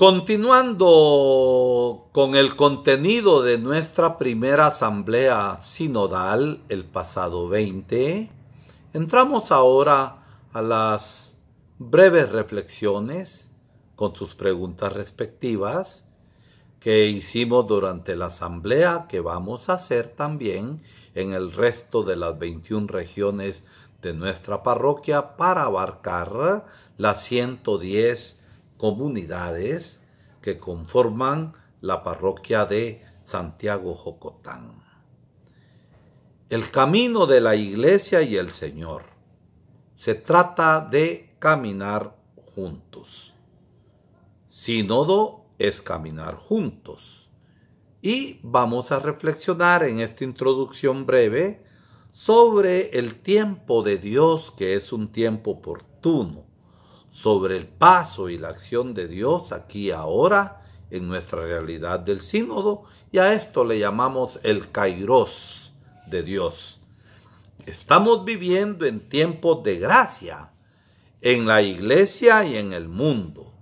Continuando con el contenido de nuestra primera asamblea sinodal el pasado 20, entramos ahora a las breves reflexiones con sus preguntas respectivas que hicimos durante la asamblea que vamos a hacer también en el resto de las 21 regiones de nuestra parroquia para abarcar las 110 comunidades que conforman la parroquia de Santiago Jocotán. El camino de la iglesia y el Señor. Se trata de caminar juntos. Sínodo es caminar juntos. Y vamos a reflexionar en esta introducción breve sobre el tiempo de Dios que es un tiempo oportuno sobre el paso y la acción de Dios aquí ahora en nuestra realidad del sínodo y a esto le llamamos el kairos de Dios. Estamos viviendo en tiempos de gracia en la iglesia y en el mundo.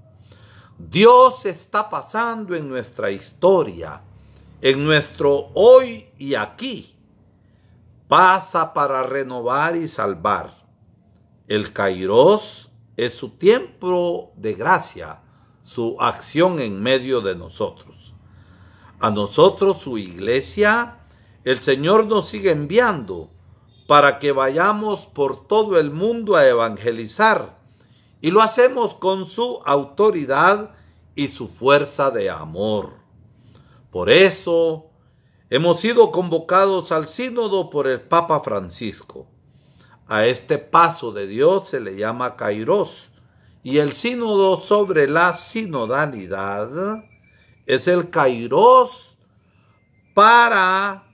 Dios está pasando en nuestra historia, en nuestro hoy y aquí. Pasa para renovar y salvar. El Kairos es su tiempo de gracia, su acción en medio de nosotros. A nosotros, su iglesia, el Señor nos sigue enviando para que vayamos por todo el mundo a evangelizar. Y lo hacemos con su autoridad y su fuerza de amor. Por eso hemos sido convocados al sínodo por el Papa Francisco a este paso de Dios se le llama Kairos y el sínodo sobre la sinodalidad es el Kairos para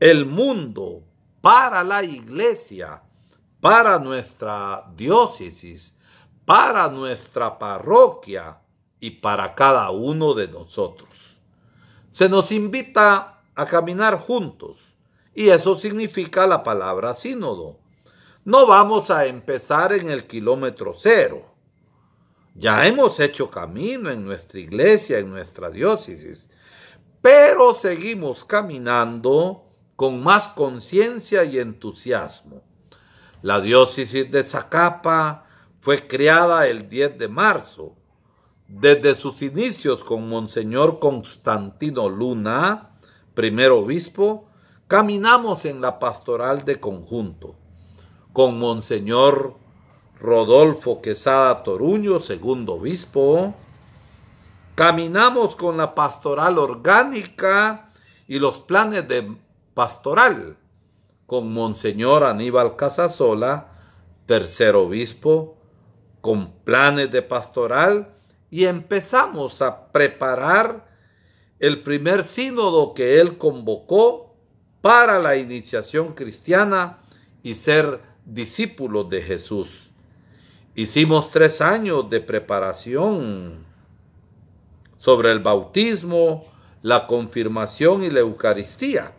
el mundo, para la iglesia, para nuestra diócesis, para nuestra parroquia y para cada uno de nosotros. Se nos invita a caminar juntos y eso significa la palabra sínodo. No vamos a empezar en el kilómetro cero. Ya hemos hecho camino en nuestra iglesia, en nuestra diócesis, pero seguimos caminando con más conciencia y entusiasmo. La diócesis de Zacapa fue creada el 10 de marzo. Desde sus inicios con Monseñor Constantino Luna, primer obispo, caminamos en la pastoral de conjunto con Monseñor Rodolfo Quesada Toruño, segundo obispo. Caminamos con la pastoral orgánica y los planes de pastoral con Monseñor Aníbal Casasola, tercer obispo, con planes de pastoral y empezamos a preparar el primer sínodo que él convocó para la iniciación cristiana y ser discípulos de Jesús. Hicimos tres años de preparación sobre el bautismo, la confirmación y la Eucaristía.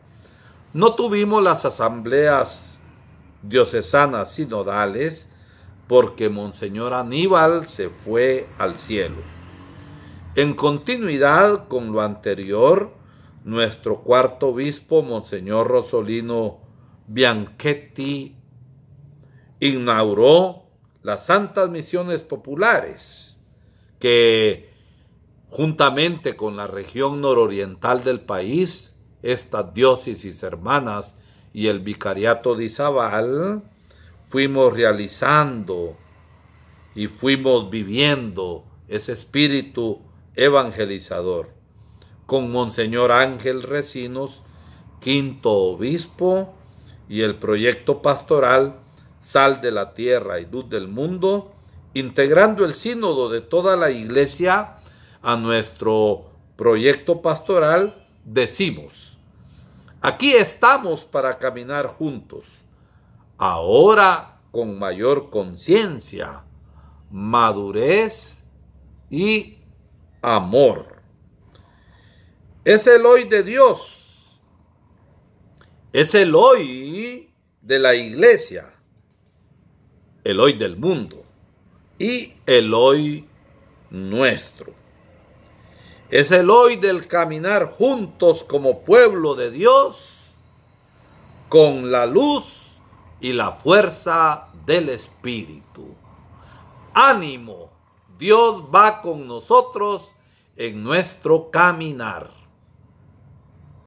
No tuvimos las asambleas diocesanas sinodales porque Monseñor Aníbal se fue al cielo. En continuidad con lo anterior, nuestro cuarto obispo, Monseñor Rosolino Bianchetti, inauguró las Santas Misiones Populares, que juntamente con la región nororiental del país, estas diócesis hermanas y el vicariato de Izabal, fuimos realizando y fuimos viviendo ese espíritu evangelizador con Monseñor Ángel Recinos, quinto obispo, y el proyecto pastoral Sal de la Tierra y Luz del Mundo, integrando el sínodo de toda la iglesia a nuestro proyecto pastoral, decimos, aquí estamos para caminar juntos, ahora con mayor conciencia, madurez y amor. Es el hoy de Dios. Es el hoy de la iglesia. El hoy del mundo. Y el hoy nuestro. Es el hoy del caminar juntos como pueblo de Dios con la luz y la fuerza del Espíritu. Ánimo, Dios va con nosotros en nuestro caminar.